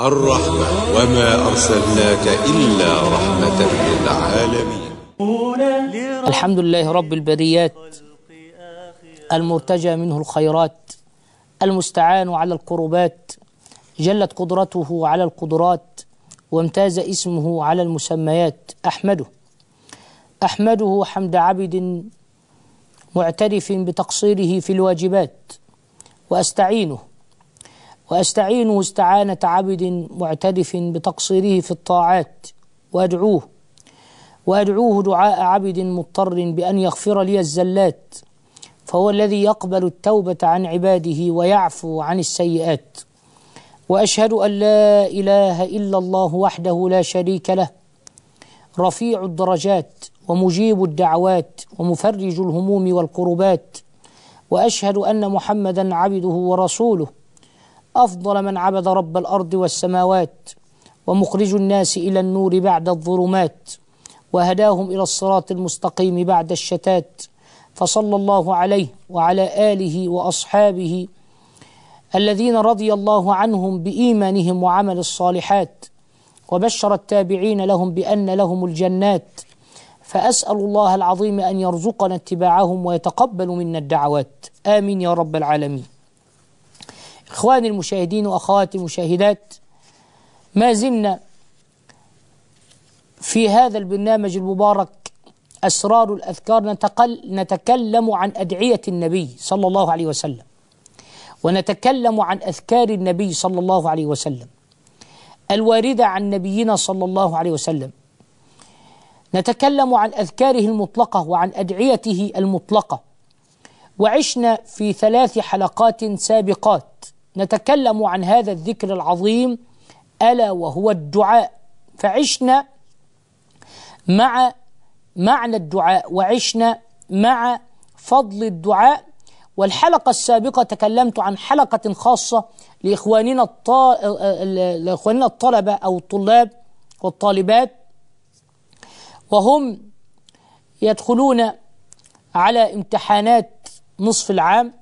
الرحمة وما أرسلناك إلا رحمة للعالمين الحمد لله رب البريات المرتجى منه الخيرات المستعان على القربات جلت قدرته على القدرات وامتاز اسمه على المسميات أحمده أحمده حمد عبد معترف بتقصيره في الواجبات وأستعينه وأستعينه استعانة عبد معترف بتقصيره في الطاعات وأدعوه وأدعوه دعاء عبد مضطر بأن يغفر لي الزلات فهو الذي يقبل التوبة عن عباده ويعفو عن السيئات وأشهد أن لا إله إلا الله وحده لا شريك له رفيع الدرجات ومجيب الدعوات ومفرج الهموم والقربات وأشهد أن محمدا عبده ورسوله أفضل من عبد رب الأرض والسماوات ومخرج الناس إلى النور بعد الظلمات وهداهم إلى الصراط المستقيم بعد الشتات فصلى الله عليه وعلى آله وأصحابه الذين رضي الله عنهم بإيمانهم وعمل الصالحات وبشر التابعين لهم بأن لهم الجنات فأسأل الله العظيم أن يرزقنا اتباعهم ويتقبل منا الدعوات آمين يا رب العالمين إخواني المشاهدين وأخواتي المشاهدات ما زلنا في هذا البرنامج المبارك أسرار الأذكار نتقل نتكلم عن أدعية النبي صلى الله عليه وسلم ونتكلم عن أذكار النبي صلى الله عليه وسلم الواردة عن نبينا صلى الله عليه وسلم نتكلم عن أذكاره المطلقة وعن أدعيته المطلقة وعشنا في ثلاث حلقات سابقات نتكلم عن هذا الذكر العظيم ألا وهو الدعاء فعشنا مع معنى الدعاء وعشنا مع فضل الدعاء والحلقة السابقة تكلمت عن حلقة خاصة لإخواننا لإخواننا الطلبة أو الطلاب والطالبات وهم يدخلون على امتحانات نصف العام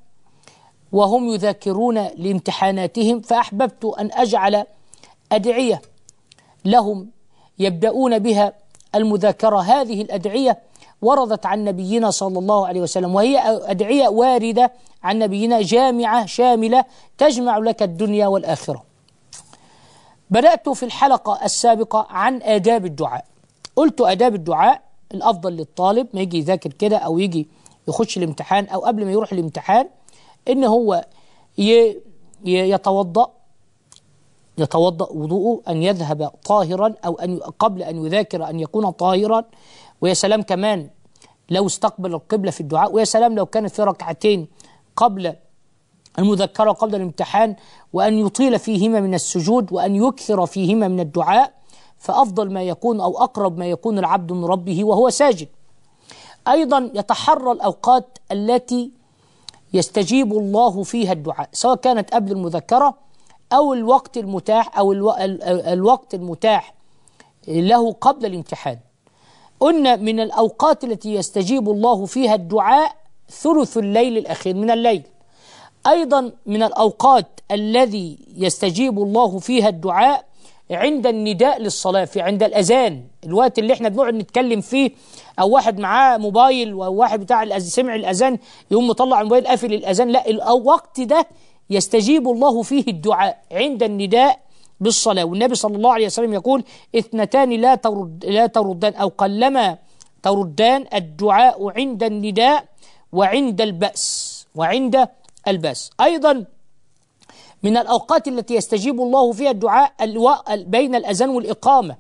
وهم يذاكرون لامتحاناتهم فأحببت أن أجعل أدعية لهم يبدأون بها المذاكرة هذه الأدعية وردت عن نبينا صلى الله عليه وسلم وهي أدعية واردة عن نبينا جامعة شاملة تجمع لك الدنيا والآخرة بدأت في الحلقة السابقة عن آداب الدعاء قلت آداب الدعاء الأفضل للطالب ما يجي يذاكر كده أو يجي يخش الامتحان أو قبل ما يروح الامتحان ان هو يتوضأ يتوضأ وضوءه أن يذهب طاهرا أو أن قبل أن يذاكر أن يكون طاهرا ويا سلام كمان لو استقبل القبلة في الدعاء ويا سلام لو كانت في ركعتين قبل المذكرة قبل الامتحان وأن يطيل فيهما من السجود وأن يكثر فيهما من الدعاء فأفضل ما يكون أو أقرب ما يكون العبد من ربه وهو ساجد أيضا يتحرى الأوقات التي يستجيب الله فيها الدعاء سواء كانت قبل المذكرة أو الوقت المتاح أو الو... الوقت المتاح له قبل الامتحان قلنا من الأوقات التي يستجيب الله فيها الدعاء ثلث الليل الأخير من الليل أيضا من الأوقات الذي يستجيب الله فيها الدعاء عند النداء للصلاة في عند الأذان الوقت اللي احنا بنقعد نتكلم فيه أو واحد معاه موبايل أو واحد بتاع سمع الأذان يقوم مطلع الموبايل قافل الأذان لا الوقت ده يستجيب الله فيه الدعاء عند النداء بالصلاة والنبي صلى الله عليه وسلم يقول اثنتان لا ترد لا تردان أو قلما تردان الدعاء عند النداء وعند البأس وعند البأس أيضا من الأوقات التي يستجيب الله فيها الدعاء بين الأذان والإقامة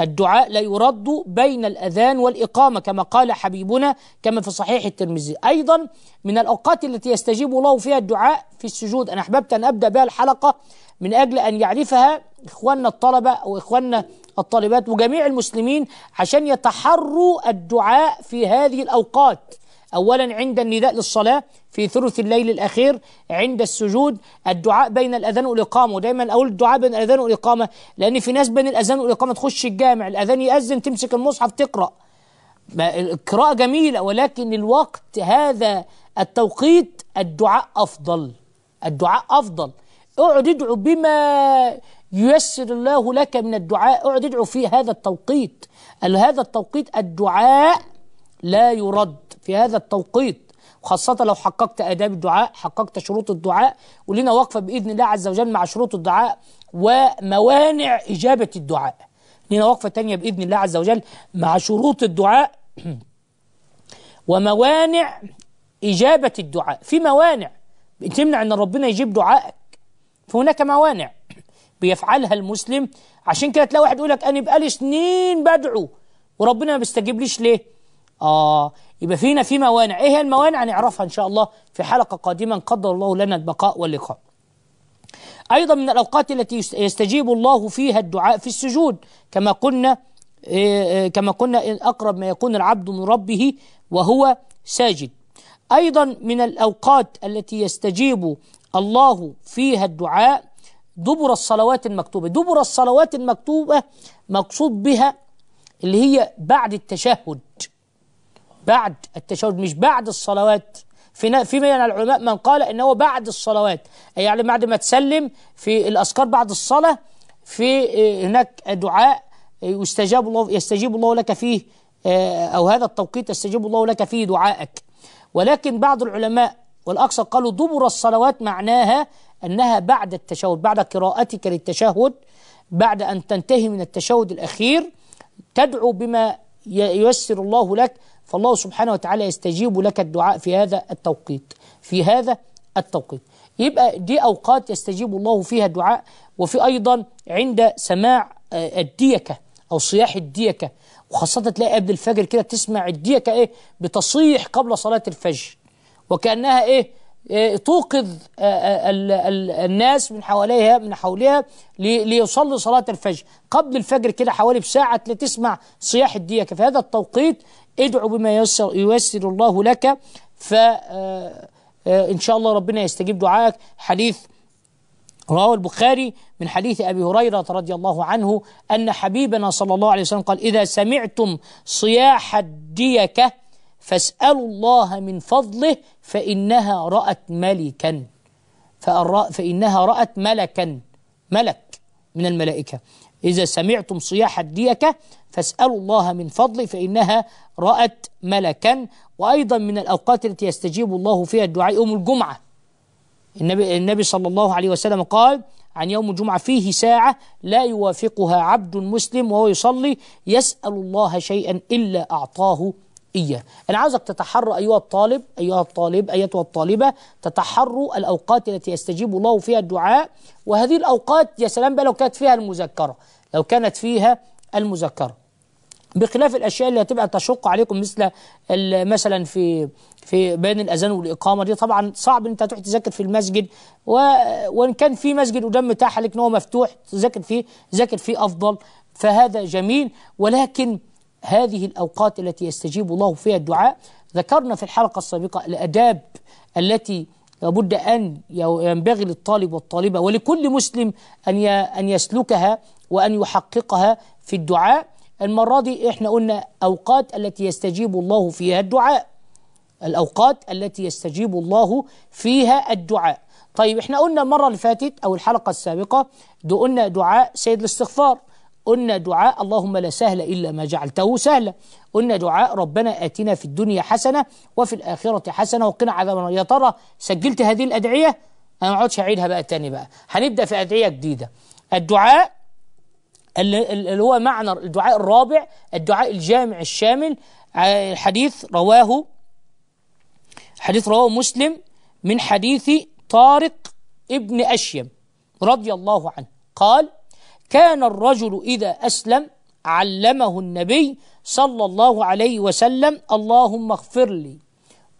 الدعاء لا يرد بين الأذان والإقامة كما قال حبيبنا كما في صحيح الترمذي أيضا من الأوقات التي يستجيب الله فيها الدعاء في السجود أنا أحببت أن أبدأ بها الحلقة من أجل أن يعرفها إخواننا الطلبة أو إخواننا الطالبات وجميع المسلمين عشان يتحروا الدعاء في هذه الأوقات أولا عند النداء للصلاة في ثلث الليل الأخير عند السجود الدعاء بين الأذان والإقامة ودائما أقول الدعاء بين الأذان والإقامة لأن في ناس بين الأذان والإقامة تخش الجامع الأذان يأذن تمسك المصحف تقرأ القراءة جميلة ولكن الوقت هذا التوقيت الدعاء أفضل الدعاء أفضل اقعد ادعو بما ييسر الله لك من الدعاء اقعد ادعو في هذا التوقيت هذا التوقيت الدعاء لا يرد في هذا التوقيت خاصة لو حققت آداب الدعاء حققت شروط الدعاء ولنا وقفة بإذن الله عز وجل مع شروط الدعاء وموانع إجابة الدعاء لنا وقفة تانية بإذن الله عز وجل مع شروط الدعاء وموانع إجابة الدعاء في موانع تمنع أن ربنا يجيب دعائك فهناك موانع بيفعلها المسلم عشان كده تلاقي واحد يقول لك أنا بقالي سنين بدعو وربنا ما بيستجيبليش ليه؟ آه يبقى فينا في موانع إيه هي الموانع هنعرفها إن شاء الله في حلقة قادمة قدر الله لنا البقاء واللقاء أيضا من الأوقات التي يستجيب الله فيها الدعاء في السجود كما قلنا إيه، إيه، كما قلنا أقرب ما يكون العبد من ربه وهو ساجد أيضا من الأوقات التي يستجيب الله فيها الدعاء دبر الصلوات المكتوبة دبر الصلوات المكتوبة مقصود بها اللي هي بعد التشهد بعد التشهد مش بعد الصلوات في في من العلماء من قال انه بعد الصلوات أي يعني بعد ما تسلم في الاذكار بعد الصلاه في آه، هناك دعاء آه، يستجاب الله يستجيب الله لك فيه آه، او هذا التوقيت يستجيب الله لك فيه دعائك ولكن بعض العلماء والاكثر قالوا دبر الصلوات معناها انها بعد التشهد بعد قراءتك للتشهد بعد ان تنتهي من التشهد الاخير تدعو بما ييسر الله لك فالله سبحانه وتعالى يستجيب لك الدعاء في هذا التوقيت في هذا التوقيت يبقى دي أوقات يستجيب الله فيها الدعاء وفي أيضا عند سماع آه، الديكة أو صياح الديكة وخاصة تلاقي قبل الفجر كده تسمع الديكة إيه بتصيح قبل صلاة الفجر وكأنها إيه, آه، توقظ آه، الناس من حواليها من حولها ليصلي صلاة الفجر قبل الفجر كده حوالي بساعة تسمع صياح الديكة في هذا التوقيت ادعو بما ييسر ييسر الله لك ف آه، آه، ان شاء الله ربنا يستجيب دعائك حديث رواه البخاري من حديث أبي هريرة رضي الله عنه أن حبيبنا صلى الله عليه وسلم قال إذا سمعتم صياح الديكة فاسألوا الله من فضله فإنها رأت ملكا فإنها رأت ملكا ملك من الملائكة إذا سمعتم صياح الديكة فاسألوا الله من فضله فإنها رأت ملكا وأيضا من الأوقات التي يستجيب الله فيها الدعاء يوم الجمعة النبي, النبي صلى الله عليه وسلم قال عن يوم الجمعة فيه ساعة لا يوافقها عبد مسلم وهو يصلي يسأل الله شيئا إلا أعطاه إياه أنا عاوزك تتحرى أيها الطالب أيها الطالب أيتها الطالبة تتحروا الأوقات التي يستجيب الله فيها الدعاء وهذه الأوقات يا سلام بقى لو كانت فيها المذكرة لو كانت فيها المذكرة بخلاف الاشياء اللي هتبقى تشق عليكم مثل مثلا في في بيان الاذان والاقامه دي طبعا صعب ان انت تروح تذاكر في المسجد و وان كان في مسجد قدام متاح لك ان هو مفتوح تذاكر فيه ذاكر فيه افضل فهذا جميل ولكن هذه الأوقات التي يستجيب الله فيها الدعاء ذكرنا في الحلقة السابقة الأداب التي لابد أن ينبغي للطالب والطالبة ولكل مسلم أن أن يسلكها وأن يحققها في الدعاء المرة دي إحنا قلنا أوقات التي يستجيب الله فيها الدعاء الأوقات التي يستجيب الله فيها الدعاء طيب إحنا قلنا المرة اللي فاتت أو الحلقة السابقة قلنا دعاء سيد الاستغفار قلنا دعاء اللهم لا سهل إلا ما جعلته سهلا قلنا دعاء ربنا آتنا في الدنيا حسنة وفي الآخرة حسنة وقنا عذاب النار يا ترى سجلت هذه الأدعية أنا ما اقعدش أعيدها بقى تاني بقى هنبدأ في أدعية جديدة الدعاء اللي هو معنى الدعاء الرابع الدعاء الجامع الشامل آه، الحديث رواه حديث رواه مسلم من حديث طارق ابن أشيم رضي الله عنه قال كان الرجل إذا أسلم علمه النبي صلى الله عليه وسلم اللهم اغفر لي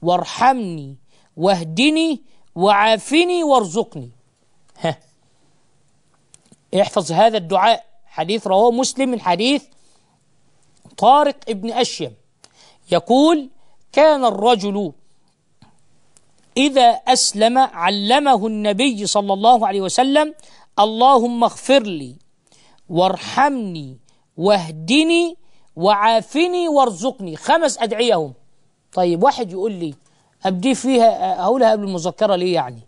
وارحمني واهدني وعافني وارزقني ها احفظ هذا الدعاء حديث رواه مسلم من حديث طارق ابن أشيم يقول كان الرجل إذا أسلم علمه النبي صلى الله عليه وسلم اللهم اغفر لي وارحمني واهدني وعافني وارزقني خمس أدعيهم طيب واحد يقول لي أبدي فيها أقولها قبل المذكرة ليه يعني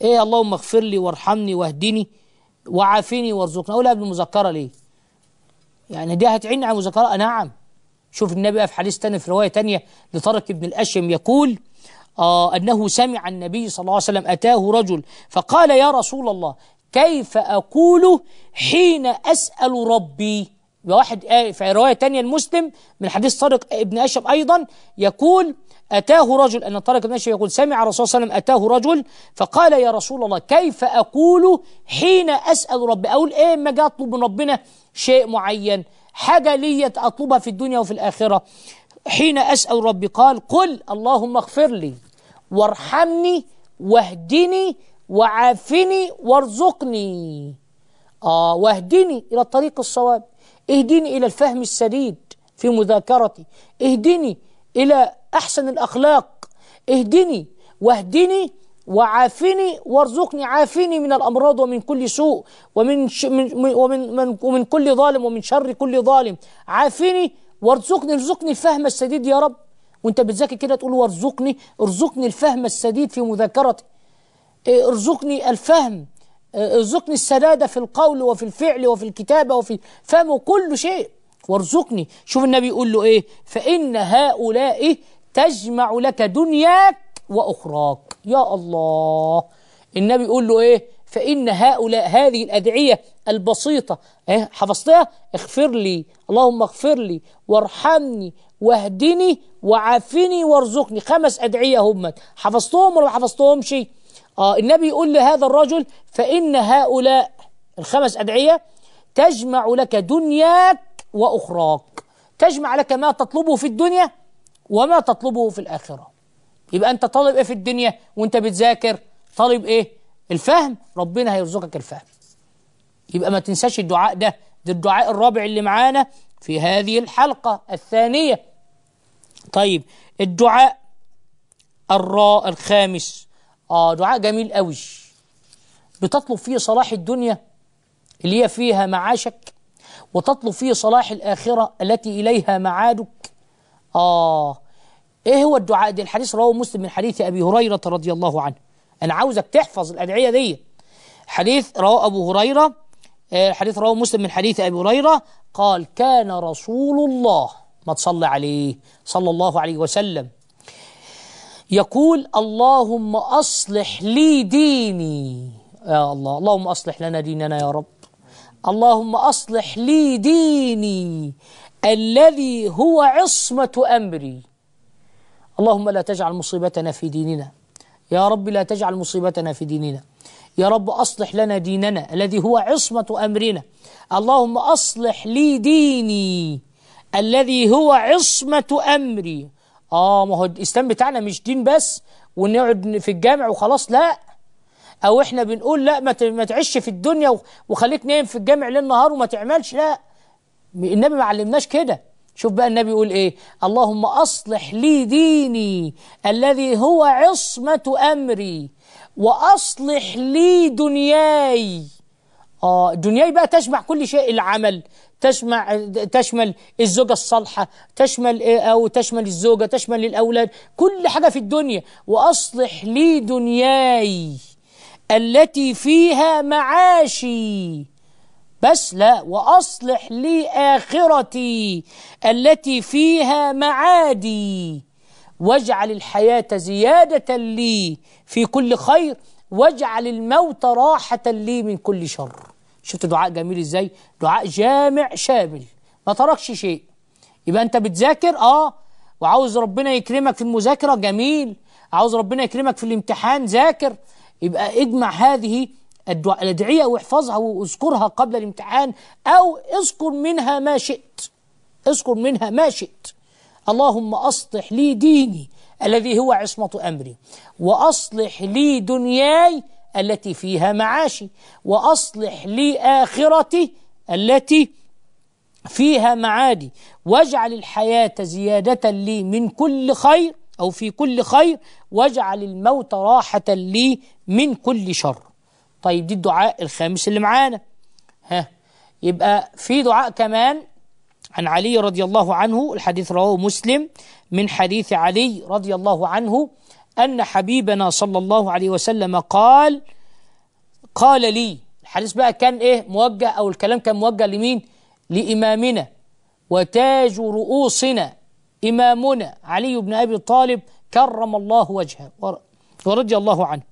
إيه اللهم اغفر لي وارحمني واهدني وعافني وارزقني أقولها قبل المذكرة ليه يعني دي هتعيني على المذكرة آه، نعم شوف النبي في حديث تاني في رواية تانية لطارق بن الأشم يقول آه أنه سمع النبي صلى الله عليه وسلم أتاه رجل فقال يا رسول الله كيف أقول حين أسأل ربي واحد آية في رواية تانية المسلم من حديث طارق ابن أشب أيضا يقول أتاه رجل أن طارق ابن أشب يقول سمع الرسول صلى الله عليه وسلم أتاه رجل فقال يا رسول الله كيف أقول حين أسأل ربي أقول إيه ما جاء أطلب من ربنا شيء معين حاجة لي أطلبها في الدنيا وفي الآخرة حين أسأل ربي قال قل اللهم اغفر لي وارحمني واهدني وعافني وارزقني آه واهدني إلى الطريق الصواب اهدني إلى الفهم السديد في مذاكرتي اهدني إلى أحسن الأخلاق اهدني واهدني وعافني وارزقني عافني من الأمراض ومن كل سوء ومن ش من ومن من ومن كل ظالم ومن شر كل ظالم عافني وارزقني ارزقني الفهم السديد يا رب وانت بتذاكر كده تقول وارزقني ارزقني الفهم السديد في مذاكرتي إيه، ارزقني الفهم إيه، ارزقني السدادة في القول وفي الفعل وفي الكتابة وفي فهم كل شيء وارزقني شوف النبي يقول له ايه فإن هؤلاء تجمع لك دنياك وأخراك يا الله النبي يقول له ايه فإن هؤلاء هذه الأدعية البسيطة إيه حفظتها اغفر لي اللهم اغفر لي وارحمني واهدني وعافني وارزقني خمس أدعية هم حفظتهم ولا ما شيء آه النبي يقول لهذا الرجل فإن هؤلاء الخمس أدعية تجمع لك دنياك وأخراك تجمع لك ما تطلبه في الدنيا وما تطلبه في الآخرة يبقى أنت طالب إيه في الدنيا وأنت بتذاكر طالب إيه الفهم ربنا هيرزقك الفهم يبقى ما تنساش الدعاء ده ده الدعاء الرابع اللي معانا في هذه الحلقة الثانية طيب الدعاء الراء الخامس آه دعاء جميل قوي بتطلب فيه صلاح الدنيا اللي هي فيها معاشك وتطلب فيه صلاح الآخرة التي إليها معادك آه إيه هو الدعاء ده الحديث رواه مسلم من حديث أبي هريرة رضي الله عنه أنا عاوزك تحفظ الأدعية دي حديث رواه أبو هريرة الحديث آه، رواه مسلم من حديث أبي هريرة قال كان رسول الله ما تصلي عليه صلى الله عليه وسلم يقول اللهم أصلح لي ديني يا الله اللهم أصلح لنا ديننا يا رب اللهم أصلح لي ديني الذي هو عصمة أمري اللهم لا تجعل مصيبتنا في ديننا يا رب لا تجعل مصيبتنا في ديننا يا رب أصلح لنا ديننا الذي هو عصمة أمرنا اللهم أصلح لي ديني الذي هو عصمة أمري اه ما هو الاسلام بتاعنا مش دين بس ونقعد في الجامع وخلاص لا او احنا بنقول لا ما تعيش في الدنيا وخليك نايم في الجامع ليل نهار وما تعملش لا النبي ما علمناش كده شوف بقى النبي يقول ايه اللهم اصلح لي ديني الذي هو عصمه امري واصلح لي دنياي اه دنياي بقى تشبع كل شيء العمل تسمع تشمل الزوجة الصالحة تشمل إيه، أو تشمل الزوجة تشمل الأولاد كل حاجة في الدنيا وأصلح لي دنياي التي فيها معاشي بس لا وأصلح لي آخرتي التي فيها معادي واجعل الحياة زيادة لي في كل خير واجعل الموت راحة لي من كل شر شفت دعاء جميل ازاي دعاء جامع شامل ما تركش شيء يبقى انت بتذاكر اه وعاوز ربنا يكرمك في المذاكره جميل عاوز ربنا يكرمك في الامتحان ذاكر يبقى اجمع هذه الدعاء الادعيه واحفظها واذكرها قبل الامتحان او اذكر منها ما شئت اذكر منها ما شئت اللهم اصلح لي ديني الذي هو عصمه امري واصلح لي دنياي التي فيها معاشي واصلح لي اخرتي التي فيها معادي واجعل الحياه زياده لي من كل خير او في كل خير واجعل الموت راحه لي من كل شر طيب دي الدعاء الخامس اللي معانا ها يبقى في دعاء كمان عن علي رضي الله عنه الحديث رواه مسلم من حديث علي رضي الله عنه أن حبيبنا صلى الله عليه وسلم قال قال لي الحديث بقى كان إيه موجه أو الكلام كان موجه لمين لإمامنا وتاج رؤوسنا إمامنا علي بن أبي طالب كرم الله وجهه ورضي الله عنه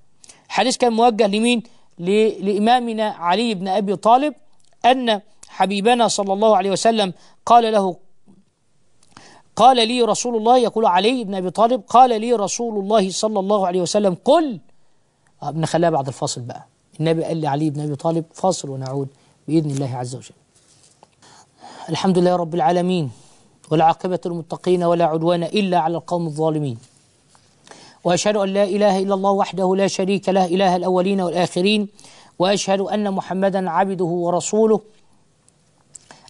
الحديث كان موجه لمين لإمامنا علي بن أبي طالب أن حبيبنا صلى الله عليه وسلم قال له قال لي رسول الله يقول علي بن أبي طالب قال لي رسول الله صلى الله عليه وسلم قل آه، بنخليها بعد الفاصل بقى النبي قال لعلي بن أبي طالب فاصل ونعود بإذن الله عز وجل الحمد لله رب العالمين والعاقبة المتقين ولا عدوان إلا على القوم الظالمين وأشهد أن لا إله إلا الله وحده لا شريك له إله الأولين والآخرين وأشهد أن محمدا عبده ورسوله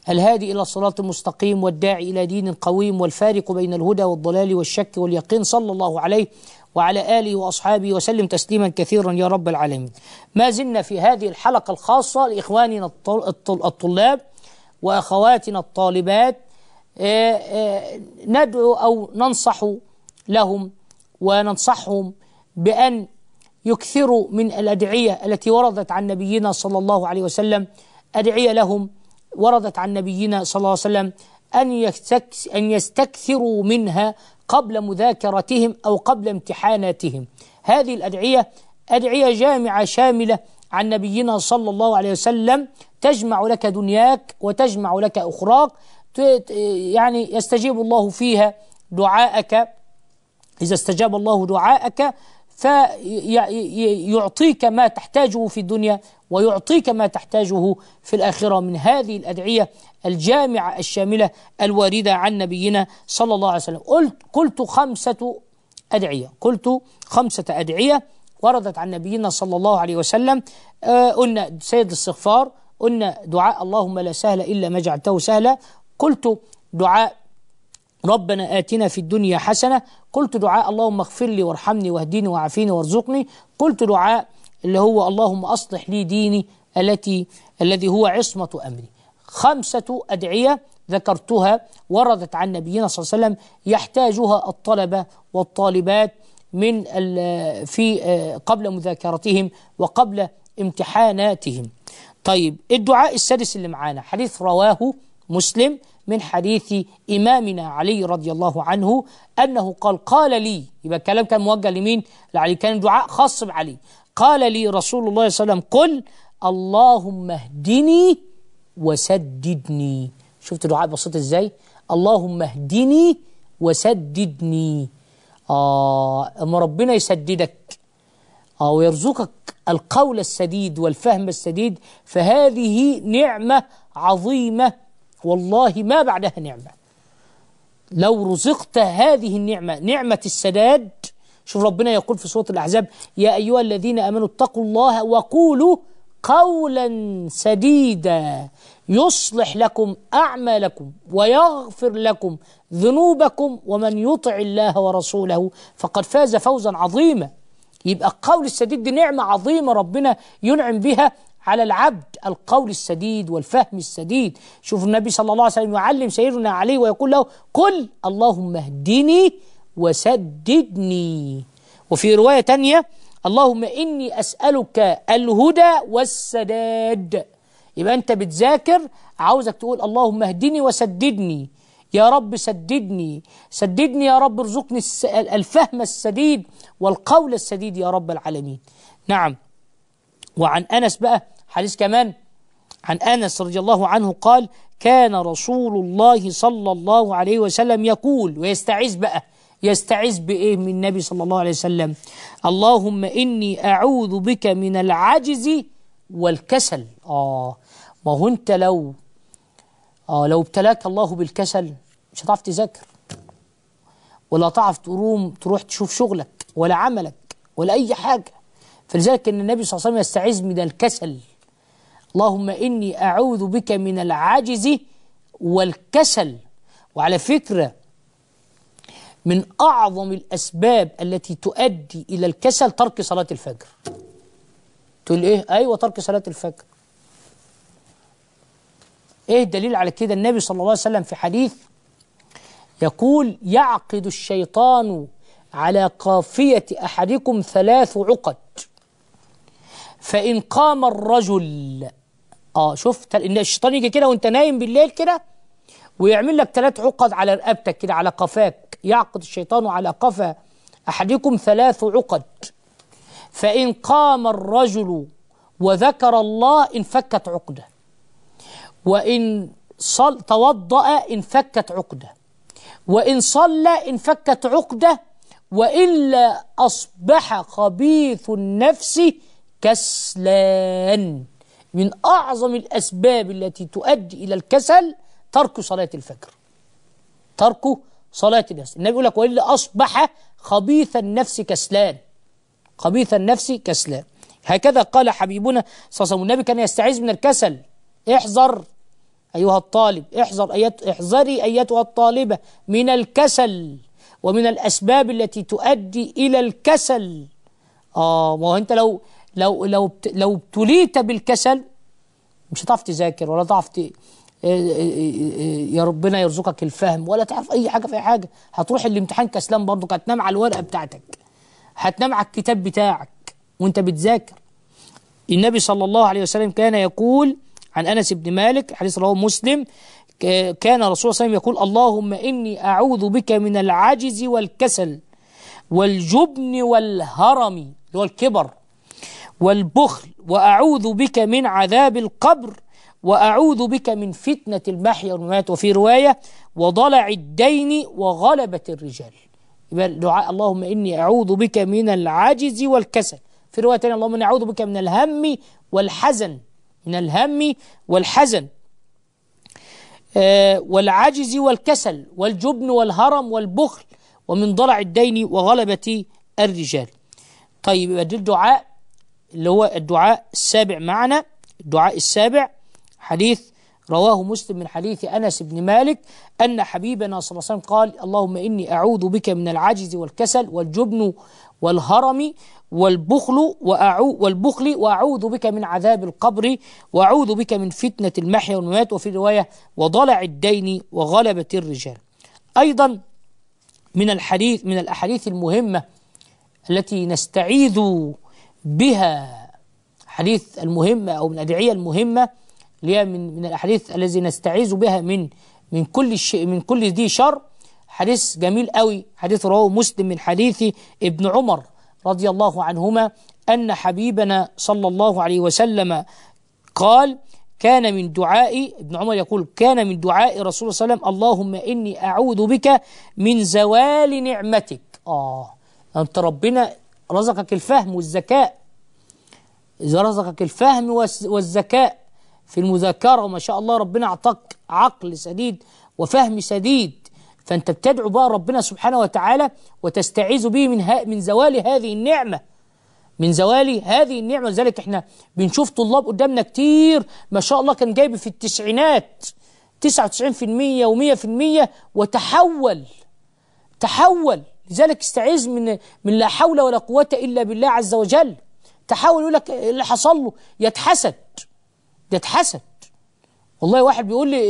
الهادي إلى الصراط المستقيم والداعي إلى دين قويم والفارق بين الهدى والضلال والشك واليقين صلى الله عليه وعلى آله وأصحابه وسلم تسليما كثيرا يا رب العالمين ما زلنا في هذه الحلقة الخاصة لإخواننا الطلاب وأخواتنا الطالبات آه، آه، ندعو أو ننصح لهم وننصحهم بأن يكثروا من الأدعية التي وردت عن نبينا صلى الله عليه وسلم أدعية لهم وردت عن نبينا صلى الله عليه وسلم أن, أن يستكثروا منها قبل مذاكرتهم أو قبل امتحاناتهم هذه الأدعية أدعية جامعة شاملة عن نبينا صلى الله عليه وسلم تجمع لك دنياك وتجمع لك أخراك يعني يستجيب الله فيها دعاءك إذا استجاب الله دعاءك فيعطيك ما تحتاجه في الدنيا ويعطيك ما تحتاجه في الآخرة من هذه الأدعية الجامعة الشاملة الواردة عن نبينا صلى الله عليه وسلم قلت, قلت خمسة أدعية قلت خمسة أدعية وردت عن نبينا صلى الله عليه وسلم آه، قلنا سيد الاستغفار قلنا دعاء اللهم لا سهل إلا ما جعلته سهلا قلت دعاء ربنا آتنا في الدنيا حسنة قلت دعاء اللهم اغفر لي وارحمني واهديني وعافيني وارزقني قلت دعاء اللي هو اللهم أصلح لي ديني التي الذي هو عصمة أمري خمسة أدعية ذكرتها وردت عن نبينا صلى الله عليه وسلم يحتاجها الطلبة والطالبات من في آه، قبل مذاكرتهم وقبل امتحاناتهم طيب الدعاء السادس اللي معانا حديث رواه مسلم من حديث إمامنا علي رضي الله عنه أنه قال قال لي يبقى الكلام كان موجه لمين؟ لعلي كان دعاء خاص بعلي قال لي رسول الله صلى الله عليه وسلم قل اللهم اهدني وسددني شفت الدعاء بسيط ازاي اللهم اهدني وسددني آه اما ربنا يسددك آه ويرزقك القول السديد والفهم السديد فهذه نعمة عظيمة والله ما بعدها نعمة لو رزقت هذه النعمة نعمة السداد شوف ربنا يقول في سورة الأحزاب يا أيها الذين أمنوا اتقوا الله وقولوا قولا سديدا يصلح لكم أعمالكم ويغفر لكم ذنوبكم ومن يطع الله ورسوله فقد فاز فوزا عظيما يبقى القول السديد دي نعمة عظيمة ربنا ينعم بها على العبد القول السديد والفهم السديد شوف النبي صلى الله عليه وسلم يعلم سيدنا علي ويقول له قل اللهم اهدني وسددني وفي رواية تانية اللهم إني أسألك الهدى والسداد يبقى أنت بتذاكر عاوزك تقول اللهم اهدني وسددني يا رب سددني سددني يا رب ارزقني الفهم السديد والقول السديد يا رب العالمين نعم وعن أنس بقى حديث كمان عن أنس رضي الله عنه قال كان رسول الله صلى الله عليه وسلم يقول ويستعيذ بقى يستعيذ بإيه من النبي صلى الله عليه وسلم اللهم إني أعوذ بك من العجز والكسل آه ما هو أنت لو آه لو ابتلاك الله بالكسل مش هتعرف تذاكر ولا تعرف تقوم تروح تشوف شغلك ولا عملك ولا أي حاجة فلذلك أن النبي صلى الله عليه وسلم يستعيذ من الكسل اللهم إني أعوذ بك من العجز والكسل وعلى فكرة من أعظم الأسباب التي تؤدي إلى الكسل ترك صلاة الفجر تقول إيه؟ أيوة ترك صلاة الفجر إيه الدليل على كده النبي صلى الله عليه وسلم في حديث يقول يعقد الشيطان على قافية أحدكم ثلاث عقد فإن قام الرجل آه شفت إن الشيطان يجي كده وأنت نايم بالليل كده ويعمل لك ثلاث عقد على رقبتك كده على قفاك يعقد الشيطان على قفا أحدكم ثلاث عقد فإن قام الرجل وذكر الله انفكت عقده وإن صل توضأ انفكت عقده وإن صلى انفكت عقده وإلا أصبح خبيث النفس كسلان من أعظم الأسباب التي تؤدي إلى الكسل ترك صلاة الفجر ترك صلاة النفس النبي يقول لك وإلا أصبح خبيث النفس كسلان خبيث النفس كسلان هكذا قال حبيبنا صلى الله عليه وسلم النبي كان يستعيذ من الكسل احذر أيها الطالب احذر أيات احذري أيتها الطالبة من الكسل ومن الأسباب التي تؤدي إلى الكسل آه ما هو أنت لو لو لو لو ابتليت بالكسل مش هتعرف تذاكر ولا تعرف إيه، إيه، إيه، يا ربنا يرزقك الفهم ولا تعرف اي حاجه في اي حاجه هتروح الامتحان كسلان برضك هتنام على الورقه بتاعتك هتنام على الكتاب بتاعك وانت بتذاكر النبي صلى الله عليه وسلم كان يقول عن انس بن مالك حديث رواه مسلم كان رسول الله صلى الله عليه وسلم يقول اللهم اني اعوذ بك من العجز والكسل والجبن والهرم اللي هو الكبر والبخل واعوذ بك من عذاب القبر وأعوذ بك من فتنة المحيا والممات وفي رواية وضلع الدين وغلبة الرجال يبقى دعاء اللهم إني أعوذ بك من العجز والكسل في رواية تانية اللهم إني أعوذ بك من الهم والحزن من الهم والحزن آه والعجز والكسل والجبن والهرم والبخل ومن ضلع الدين وغلبة الرجال طيب يبقى ده الدعاء اللي هو الدعاء السابع معنا الدعاء السابع حديث رواه مسلم من حديث أنس بن مالك أن حبيبنا صلى الله عليه وسلم قال اللهم إني أعوذ بك من العجز والكسل والجبن والهرم والبخل وأعو والبخل وأعوذ بك من عذاب القبر وأعوذ بك من فتنة المحيا والممات وفي رواية وضلع الدين وغلبة الرجال أيضا من الحديث من الأحاديث المهمة التي نستعيذ بها حديث المهمة أو من الأدعية المهمة اللي هي من من الاحاديث الذي نستعيذ بها من من كل شيء من كل ذي شر حديث جميل قوي حديث رواه مسلم من حديث ابن عمر رضي الله عنهما أن حبيبنا صلى الله عليه وسلم قال كان من دعاء ابن عمر يقول كان من دعاء رسول الله صلى الله عليه وسلم اللهم إني أعوذ بك من زوال نعمتك آه أنت ربنا رزقك الفهم والذكاء اذا رزقك الفهم والذكاء في المذاكرة وما شاء الله ربنا أعطاك عقل سديد وفهم سديد فأنت بتدعو بقى ربنا سبحانه وتعالى وتستعيذ به من من زوال هذه النعمة من زوال هذه النعمة لذلك احنا بنشوف طلاب قدامنا كتير ما شاء الله كان جايب في التسعينات 99% و100% وتحول تحول لذلك استعيذ من من لا حول ولا قوة إلا بالله عز وجل تحول يقول لك إيه اللي حصل له يتحسد ده اتحسد والله واحد بيقول لي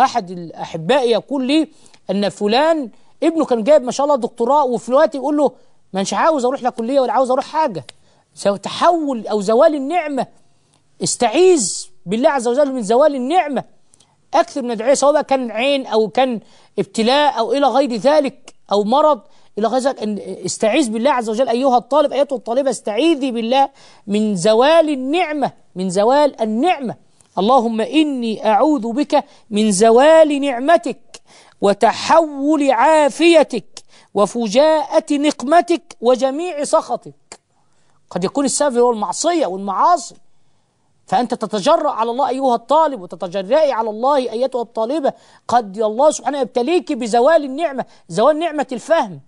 احد الاحباء يقول لي ان فلان ابنه كان جايب ما شاء الله دكتوراه وفي الوقت يقول له مش عاوز اروح لكليه ولا عاوز اروح حاجه تحول او زوال النعمه استعيذ بالله عز وجل من زوال النعمه اكثر من ادعيه سواء كان عين او كان ابتلاء او الى غير ذلك او مرض إلى غزك أن استعيذ بالله عز وجل أيها الطالب أيها الطالبة استعيذي بالله من زوال النعمة من زوال النعمة اللهم إني أعوذ بك من زوال نعمتك وتحول عافيتك وفجاءة نقمتك وجميع سخطك قد يكون السبب هو المعصية والمعاصي فأنت تتجرأ على الله أيها الطالب وتتجرأي على الله أيتها الطالبة قد الله سبحانه يبتليك بزوال النعمة زوال نعمة الفهم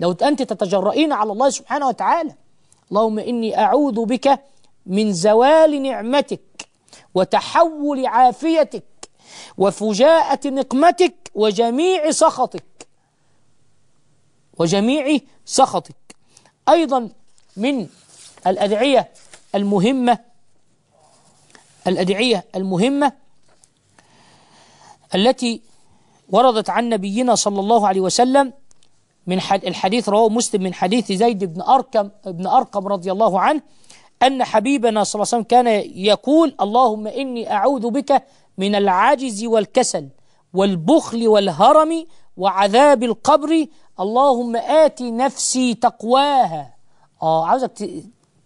لو أنت تتجرئين على الله سبحانه وتعالى اللهم إني أعوذ بك من زوال نعمتك وتحول عافيتك وفجاءة نقمتك وجميع سخطك وجميع سخطك أيضا من الأدعية المهمة الأدعية المهمة التي وردت عن نبينا صلى الله عليه وسلم من الحديث رواه مسلم من حديث زيد بن أركم بن أرقم رضي الله عنه أن حبيبنا صلى الله عليه وسلم كان يقول اللهم إني أعوذ بك من العجز والكسل والبخل والهرم وعذاب القبر اللهم آت نفسي تقواها آه عاوزك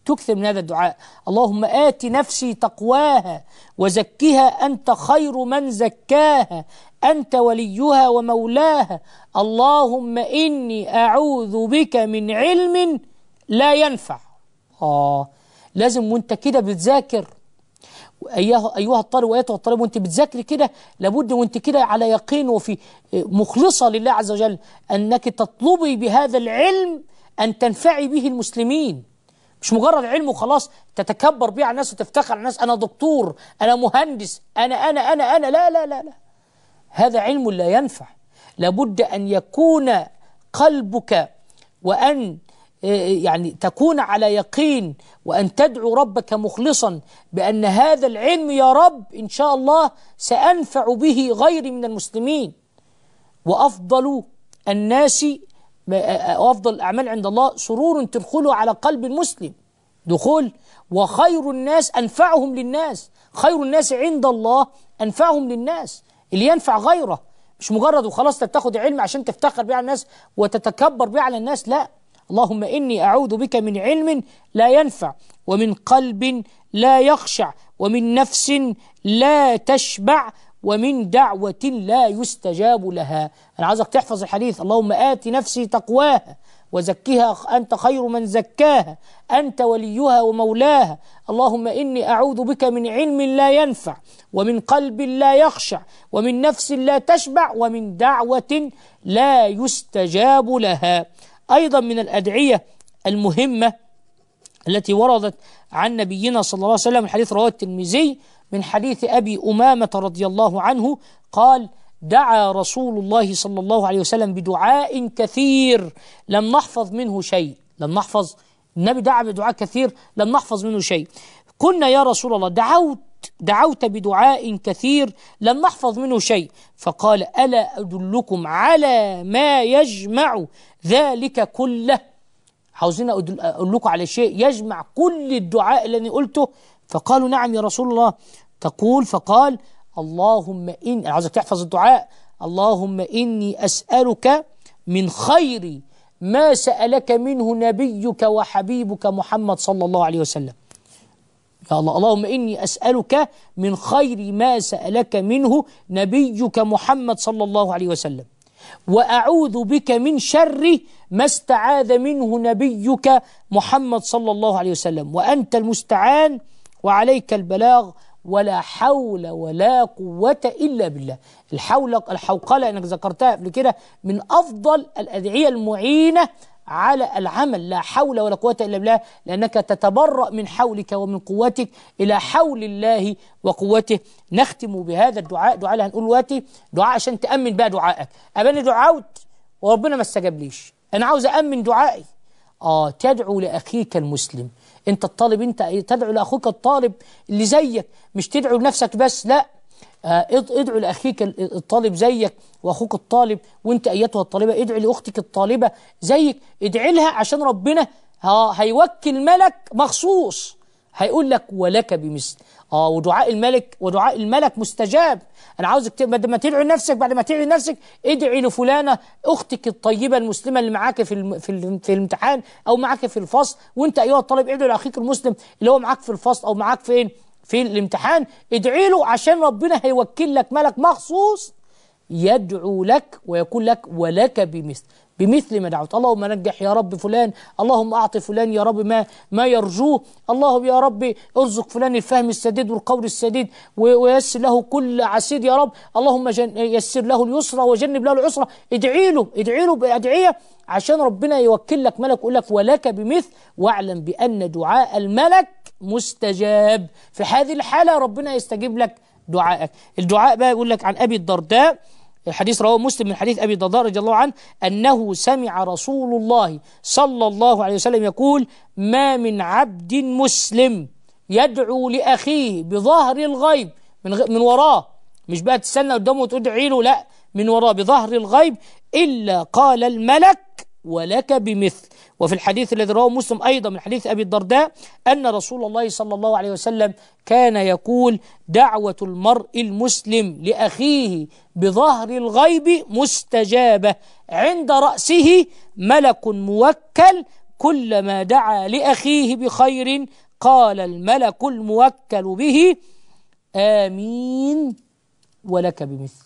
تكثر من هذا الدعاء اللهم آت نفسي تقواها وزكها أنت خير من زكاها أنت وليها ومولاها اللهم إني أعوذ بك من علم لا ينفع آه لازم وانت كده بتذاكر أيها أيها الطالب وأيتها الطالب وأنت بتذاكري كده لابد وأنت كده على يقين وفي مخلصة لله عز وجل أنك تطلبي بهذا العلم أن تنفعي به المسلمين مش مجرد علم وخلاص تتكبر بيه على الناس وتفتخر على الناس أنا دكتور أنا مهندس أنا أنا أنا أنا لا لا لا لا هذا علم لا ينفع لابد أن يكون قلبك وأن آه، يعني تكون على يقين وأن تدعو ربك مخلصا بأن هذا العلم يا رب إن شاء الله سأنفع به غيري من المسلمين وأفضل الناس وأفضل الأعمال عند الله سرور تدخله على قلب المسلم دخول وخير الناس أنفعهم للناس خير الناس عند الله أنفعهم للناس اللي ينفع غيره مش مجرد وخلاص تاخد علم عشان تفتخر بيه على الناس وتتكبر بيه على الناس لا اللهم إني أعوذ بك من علم لا ينفع ومن قلب لا يخشع ومن نفس لا تشبع ومن دعوة لا يستجاب لها أنا عايزك تحفظ الحديث اللهم آت نفسي تقواها وزكها أنت خير من زكاها أنت وليها ومولاها اللهم إني أعوذ بك من علم لا ينفع ومن قلب لا يخشع ومن نفس لا تشبع ومن دعوة لا يستجاب لها أيضا من الأدعية المهمة التي وردت عن نبينا صلى الله عليه وسلم الحديث رواه الترمذي من حديث أبي أمامة رضي الله عنه قال دعا رسول الله صلى الله عليه وسلم بدعاء كثير لم نحفظ منه شيء لم نحفظ النبي دعا بدعاء كثير لم نحفظ منه شيء قلنا يا رسول الله دعوت دعوت بدعاء كثير لم نحفظ منه شيء فقال ألا أدلكم على ما يجمع ذلك كله عاوزين أقول لكم على شيء يجمع كل الدعاء اللي أنا قلته فقالوا نعم يا رسول الله تقول فقال اللهم إن عايزك تحفظ الدعاء اللهم إني أسألك من خير ما سألك منه نبيك وحبيبك محمد صلى الله عليه وسلم يا الله اللهم إني أسألك من خير ما سألك منه نبيك محمد صلى الله عليه وسلم وأعوذ بك من شر ما استعاذ منه نبيك محمد صلى الله عليه وسلم وأنت المستعان وعليك البلاغ ولا حول ولا قوة إلا بالله الحول الحوقلة إنك ذكرتها قبل كده من أفضل الأدعية المعينة على العمل لا حول ولا قوة إلا بالله لأنك تتبرأ من حولك ومن قوتك إلى حول الله وقوته نختم بهذا الدعاء دعاء اللي هنقول دلوقتي دعاء عشان تأمن بقى دعائك أبني دعوت وربنا ما استجابليش أنا عاوز أأمن دعائي آه تدعو لأخيك المسلم انت الطالب انت تدعو لاخوك الطالب اللي زيك مش تدعو لنفسك بس لا آه، ادعو لاخيك الطالب زيك واخوك الطالب وانت ايتها الطالبه ادعي لاختك الطالبه زيك ادعي لها عشان ربنا هيوكل ملك مخصوص هيقول لك ولك بمثل اه ودعاء الملك ودعاء الملك مستجاب انا عاوزك بعد ما تدعي نفسك بعد ما تدعي نفسك ادعي لفلانه اختك الطيبه المسلمه اللي معاك في الم... في, الم... في الامتحان او معاك في الفصل وانت ايها الطالب ادعي لاخيك المسلم اللي هو معاك في الفصل او معاك فين في الامتحان ادعي له عشان ربنا هيوكل لك ملك مخصوص يدعو لك ويقول لك ولك بمثل بمثل ما دعوت اللهم نجح يا رب فلان اللهم أعط فلان يا رب ما ما يرجوه اللهم يا رب ارزق فلان الفهم السديد والقول السديد ويسر له كل عسيد يا رب اللهم يسر له اليسرى وجنب له العسرى ادعي له ادعي له بأدعية عشان ربنا يوكل لك ملك ويقول لك ولك بمثل واعلم بأن دعاء الملك مستجاب في هذه الحالة ربنا يستجيب لك دعائك الدعاء بقى يقول لك عن أبي الدرداء الحديث رواه مسلم من حديث أبي الدرداء رضي الله عنه أنه سمع رسول الله صلى الله عليه وسلم يقول ما من عبد مسلم يدعو لأخيه بظهر الغيب من, غ... من وراه مش بقى تستنى قدامه وتدعي له لا من وراه بظهر الغيب إلا قال الملك ولك بمثل وفي الحديث الذي رواه مسلم أيضا من حديث أبي الدرداء أن رسول الله صلى الله عليه وسلم كان يقول دعوة المرء المسلم لأخيه بظهر الغيب مستجابة عند رأسه ملك موكل كلما دعا لأخيه بخير قال الملك الموكل به آمين ولك بمثل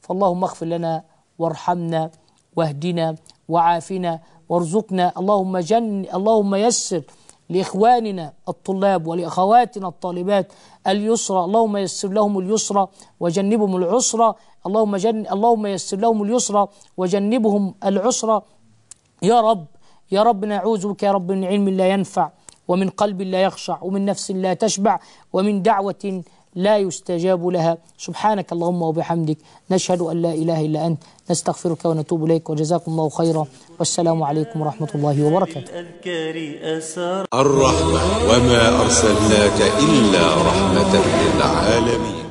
فاللهم اغفر لنا وارحمنا واهدنا وعافنا وارزقنا اللهم جن اللهم يسر لإخواننا الطلاب ولأخواتنا الطالبات اليسرى اللهم يسر لهم اليسرى وجنبهم العسرى اللهم جن اللهم يسر لهم اليسرى وجنبهم العسرى يا رب يا رب نعوذ بك يا رب من علم لا ينفع ومن قلب لا يخشع ومن نفس لا تشبع ومن دعوة لا يستجاب لها سبحانك اللهم وبحمدك نشهد أن لا إله إلا أنت نستغفرك ونتوب إليك وجزاكم الله خيرا والسلام عليكم ورحمة الله وبركاته الرحمة وما أرسلناك إلا رحمة للعالمين